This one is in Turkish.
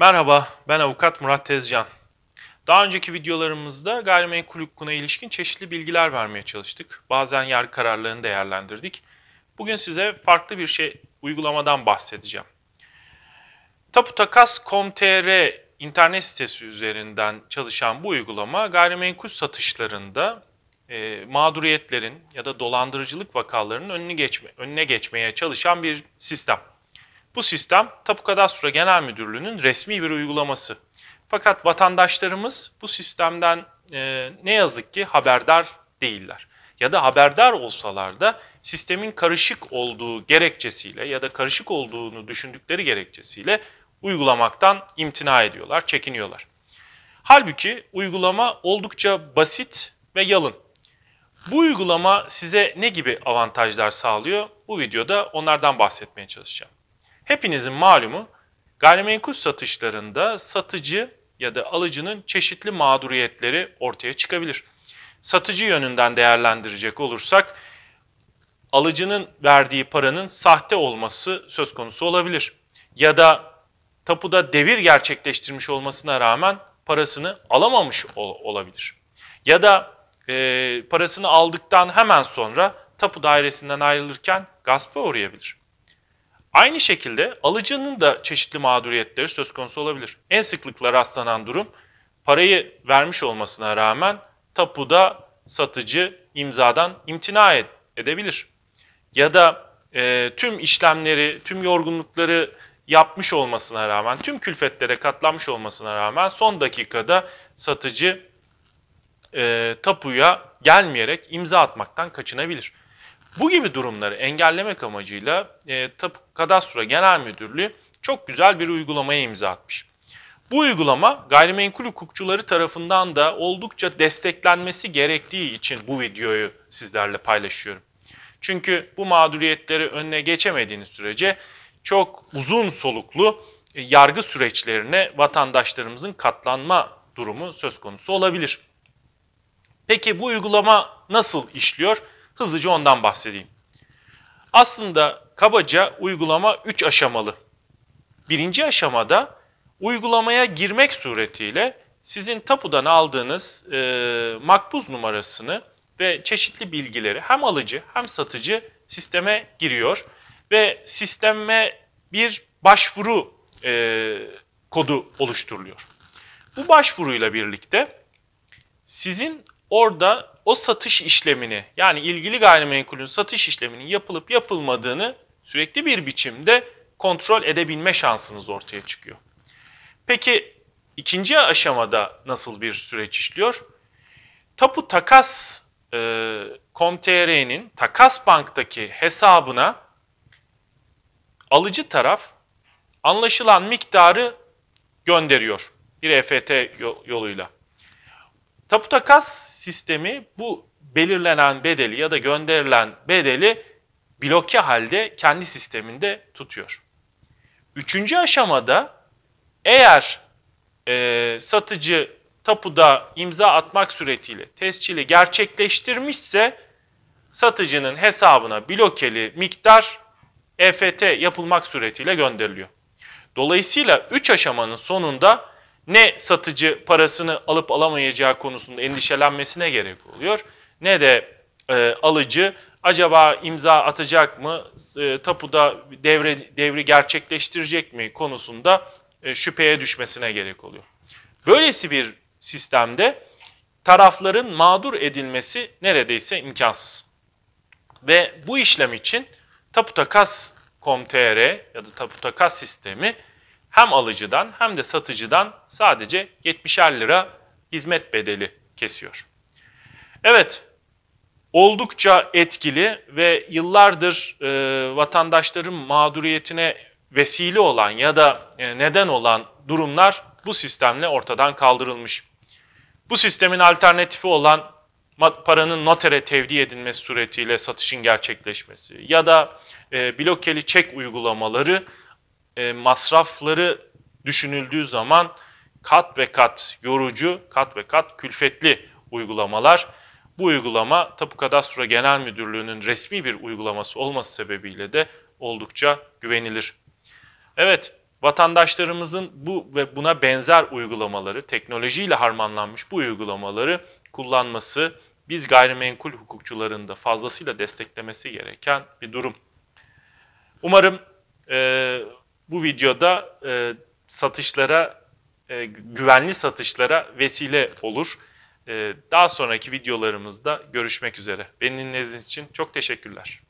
Merhaba, ben avukat Murat Tezcan. Daha önceki videolarımızda gayrimenkul hukukuna ilişkin çeşitli bilgiler vermeye çalıştık. Bazen yargı kararlarını değerlendirdik. Bugün size farklı bir şey uygulamadan bahsedeceğim. Taputakas.com.tr internet sitesi üzerinden çalışan bu uygulama gayrimenkul satışlarında e, mağduriyetlerin ya da dolandırıcılık vakalarının önünü geçme, önüne geçmeye çalışan bir sistem. Bu sistem Tapu Kadastro Genel Müdürlüğü'nün resmi bir uygulaması. Fakat vatandaşlarımız bu sistemden e, ne yazık ki haberdar değiller. Ya da haberdar olsalar da sistemin karışık olduğu gerekçesiyle ya da karışık olduğunu düşündükleri gerekçesiyle uygulamaktan imtina ediyorlar, çekiniyorlar. Halbuki uygulama oldukça basit ve yalın. Bu uygulama size ne gibi avantajlar sağlıyor? Bu videoda onlardan bahsetmeye çalışacağım. Hepinizin malumu gayrimenkul satışlarında satıcı ya da alıcının çeşitli mağduriyetleri ortaya çıkabilir. Satıcı yönünden değerlendirecek olursak alıcının verdiği paranın sahte olması söz konusu olabilir. Ya da tapuda devir gerçekleştirmiş olmasına rağmen parasını alamamış ol- olabilir. Ya da e, parasını aldıktan hemen sonra tapu dairesinden ayrılırken gaspa uğrayabilir. Aynı şekilde alıcının da çeşitli mağduriyetleri söz konusu olabilir. En sıklıkla rastlanan durum parayı vermiş olmasına rağmen tapuda satıcı imzadan imtina edebilir. Ya da e, tüm işlemleri, tüm yorgunlukları yapmış olmasına rağmen, tüm külfetlere katlanmış olmasına rağmen son dakikada satıcı e, tapuya gelmeyerek imza atmaktan kaçınabilir. Bu gibi durumları engellemek amacıyla e, Tapu Kadastro Genel Müdürlüğü çok güzel bir uygulamaya imza atmış. Bu uygulama gayrimenkul hukukçuları tarafından da oldukça desteklenmesi gerektiği için bu videoyu sizlerle paylaşıyorum. Çünkü bu mağduriyetleri önüne geçemediğiniz sürece çok uzun soluklu e, yargı süreçlerine vatandaşlarımızın katlanma durumu söz konusu olabilir. Peki bu uygulama nasıl işliyor? Hızlıca ondan bahsedeyim. Aslında kabaca uygulama 3 aşamalı. Birinci aşamada uygulamaya girmek suretiyle sizin tapudan aldığınız e, makbuz numarasını ve çeşitli bilgileri hem alıcı hem satıcı sisteme giriyor ve sisteme bir başvuru e, kodu oluşturuluyor. Bu başvuruyla birlikte sizin orada o satış işlemini yani ilgili gayrimenkulün satış işleminin yapılıp yapılmadığını sürekli bir biçimde kontrol edebilme şansınız ortaya çıkıyor. Peki ikinci aşamada nasıl bir süreç işliyor? Tapu Takas e, Com.tr'nin Takas Bank'taki hesabına alıcı taraf anlaşılan miktarı gönderiyor bir EFT yoluyla. Tapu Takas sistemi bu belirlenen bedeli ya da gönderilen bedeli bloke halde kendi sisteminde tutuyor. Üçüncü aşamada eğer e, satıcı tapuda imza atmak suretiyle tescili gerçekleştirmişse satıcının hesabına blokeli miktar EFT yapılmak suretiyle gönderiliyor. Dolayısıyla 3 aşamanın sonunda ne satıcı parasını alıp alamayacağı konusunda endişelenmesine gerek oluyor ne de e, alıcı acaba imza atacak mı, e, tapuda devre, devri gerçekleştirecek mi konusunda e, şüpheye düşmesine gerek oluyor. Böylesi bir sistemde tarafların mağdur edilmesi neredeyse imkansız. Ve bu işlem için taputakas.com.tr ya da taputakas sistemi hem alıcıdan hem de satıcıdan sadece 70'er lira hizmet bedeli kesiyor. Evet, oldukça etkili ve yıllardır e, vatandaşların mağduriyetine vesile olan ya da e, neden olan durumlar bu sistemle ortadan kaldırılmış. Bu sistemin alternatifi olan paranın notere tevdi edilmesi suretiyle satışın gerçekleşmesi ya da e, blokeli çek uygulamaları e, masrafları düşünüldüğü zaman kat ve kat yorucu, kat ve kat külfetli uygulamalar. Bu uygulama Tapu Kadastro Genel Müdürlüğü'nün resmi bir uygulaması olması sebebiyle de oldukça güvenilir. Evet, vatandaşlarımızın bu ve buna benzer uygulamaları, teknolojiyle harmanlanmış bu uygulamaları kullanması biz gayrimenkul hukukçuların da fazlasıyla desteklemesi gereken bir durum. Umarım e, bu videoda e, satışlara, e, güvenli satışlara vesile olur. E, daha sonraki videolarımızda görüşmek üzere. Beni dinlediğiniz için çok teşekkürler.